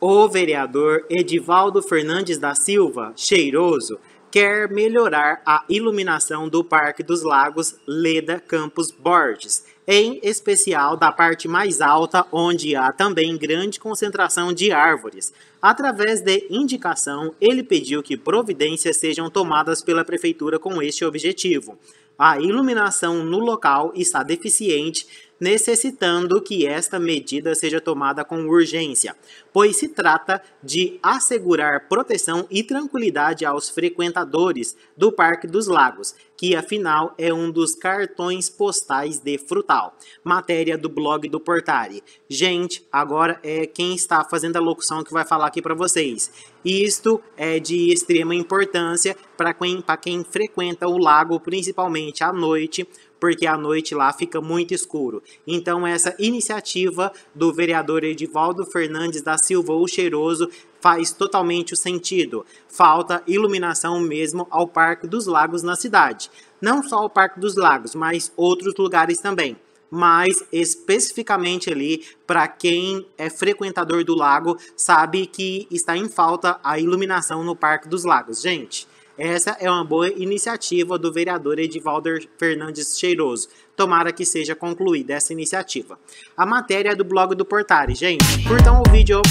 O vereador Edivaldo Fernandes da Silva, cheiroso, quer melhorar a iluminação do Parque dos Lagos Leda Campos Borges em especial da parte mais alta, onde há também grande concentração de árvores. Através de indicação, ele pediu que providências sejam tomadas pela prefeitura com este objetivo. A iluminação no local está deficiente, necessitando que esta medida seja tomada com urgência, pois se trata de assegurar proteção e tranquilidade aos frequentadores do Parque dos Lagos que afinal é um dos cartões postais de Frutal. Matéria do blog do Portari. Gente, agora é quem está fazendo a locução que vai falar aqui para vocês. Isto é de extrema importância para quem, quem frequenta o lago, principalmente à noite, porque à noite lá fica muito escuro. Então, essa iniciativa do vereador Edivaldo Fernandes da Silva, o cheiroso, faz totalmente o sentido. Falta iluminação mesmo ao Parque dos Lagos na cidade. Não só o Parque dos Lagos, mas outros lugares também. Mas especificamente ali, para quem é frequentador do lago, sabe que está em falta a iluminação no Parque dos Lagos. Gente, essa é uma boa iniciativa do vereador Edivaldo Fernandes Cheiroso. Tomara que seja concluída essa iniciativa. A matéria é do blog do Portari. Gente, curtam o vídeo.